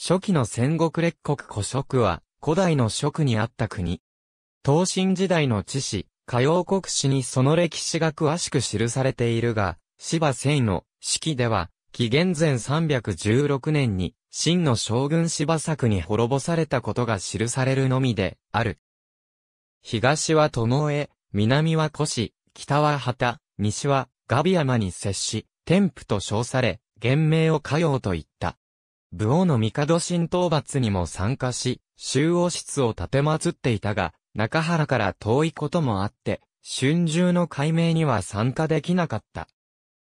初期の戦国列国古食は、古代の食にあった国。東晋時代の知史、歌謡国史にその歴史が詳しく記されているが、芝聖の式では、紀元前316年に、秦の将軍芝作に滅ぼされたことが記されるのみで、ある。東は殿江、南は古市、北は旗、西はガビ山に接し、天賦と称され、原名を歌謡と言った。武王の帝神討伐にも参加し、周王室を建てまつっていたが、中原から遠いこともあって、春秋の解明には参加できなかった。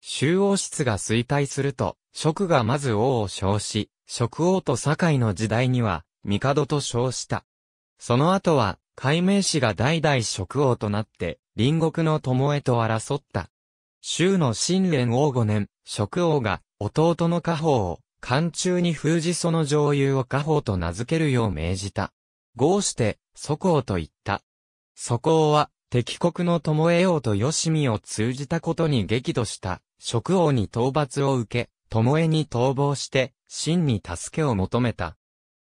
周王室が衰退すると、職がまず王を称し、職王と堺の時代には、帝と称した。その後は、解明氏が代々職王となって、隣国の巴へと争った。周の新連王五年、職王が、弟の家宝を、寒中に封じその上流を家宝と名付けるよう命じた。合して、祖公と言った。祖皇は、敵国の巴王と吉見を通じたことに激怒した、職王に討伐を受け、巴に逃亡して、真に助けを求めた。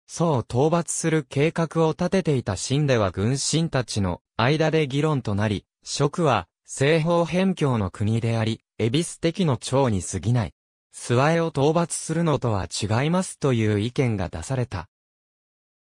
そう討伐する計画を立てていた真では軍神たちの間で議論となり、職は、西方辺境の国であり、恵比寿的の長に過ぎない。諏訪へを討伐するのとは違いますという意見が出された。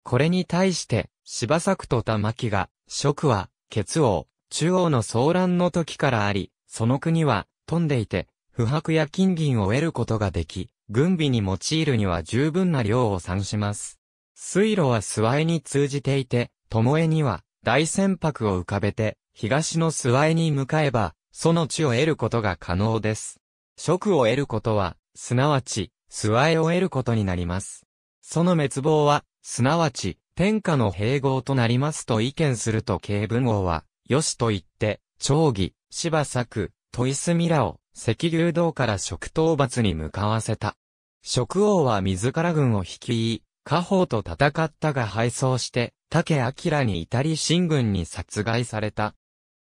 これに対して、柴作と玉木が、区は、血王、中央の騒乱の時からあり、その国は、富んでいて、不白や金銀を得ることができ、軍備に用いるには十分な量を産します。水路は諏訪江に通じていて、巴には、大船舶を浮かべて、東の諏訪江に向かえば、その地を得ることが可能です。職を得ることは、すなわち、諏訪へを得ることになります。その滅亡は、すなわち、天下の併合となりますと意見すると慶文王は、よしと言って、長義、柴作、豊住らを、赤牛道から食討伐に向かわせた。食王は自ら軍を率い、家宝と戦ったが敗走して、竹明に至り新軍に殺害された。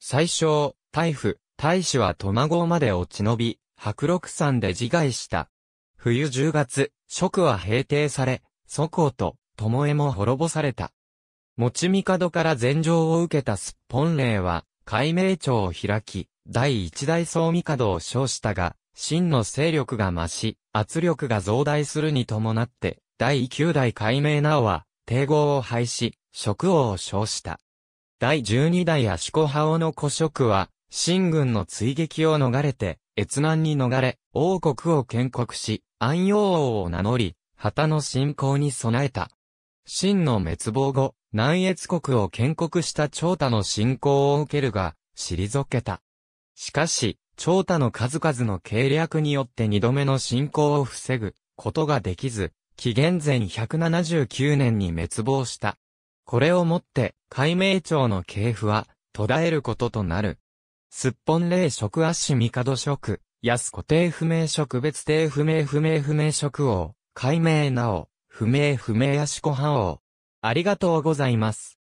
最初、大夫、大使は戸孫まで落ち延び、白六山で自害した。冬10月、蜀は平定され、祖公と巴も滅ぼされた。持帝から禅譲を受けたすっぽん霊は、改明庁を開き、第一代総帝を称したが、真の勢力が増し、圧力が増大するに伴って、第九代名明おは、帝号を廃止、職王を称した。第十二代足子派王の古職は、新軍の追撃を逃れて、越南に逃れ、王国を建国し、安陽王を名乗り、旗の信仰に備えた。秦の滅亡後、南越国を建国した長太の信仰を受けるが、退けた。しかし、長太の数々の計略によって二度目の侵攻を防ぐことができず、紀元前179年に滅亡した。これをもって、海明朝の系譜は途絶えることとなる。すっぽん霊食アシミカド食、安固定不明食別定不明不明不明食王、解明なお、不明不明アシコハ王。ありがとうございます。